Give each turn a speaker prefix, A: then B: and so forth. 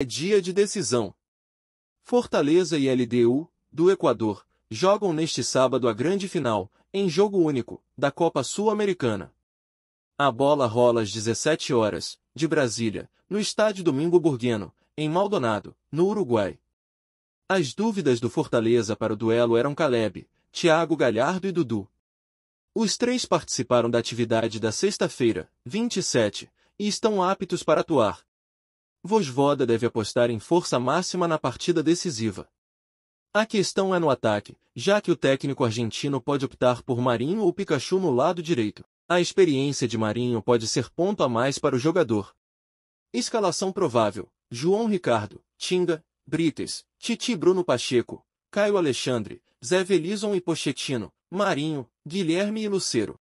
A: É dia de decisão. Fortaleza e LDU, do Equador, jogam neste sábado a grande final, em jogo único, da Copa Sul-Americana. A bola rola às 17 horas, de Brasília, no estádio Domingo Burgueno, em Maldonado, no Uruguai. As dúvidas do Fortaleza para o duelo eram Caleb, Thiago Galhardo e Dudu. Os três participaram da atividade da sexta-feira, 27, e estão aptos para atuar, Vosvoda deve apostar em força máxima na partida decisiva. A questão é no ataque, já que o técnico argentino pode optar por Marinho ou Pikachu no lado direito. A experiência de Marinho pode ser ponto a mais para o jogador. Escalação provável: João Ricardo, Tinga, Brites, Titi Bruno Pacheco, Caio Alexandre, Zé Velison e Pochettino, Marinho, Guilherme e Lucero.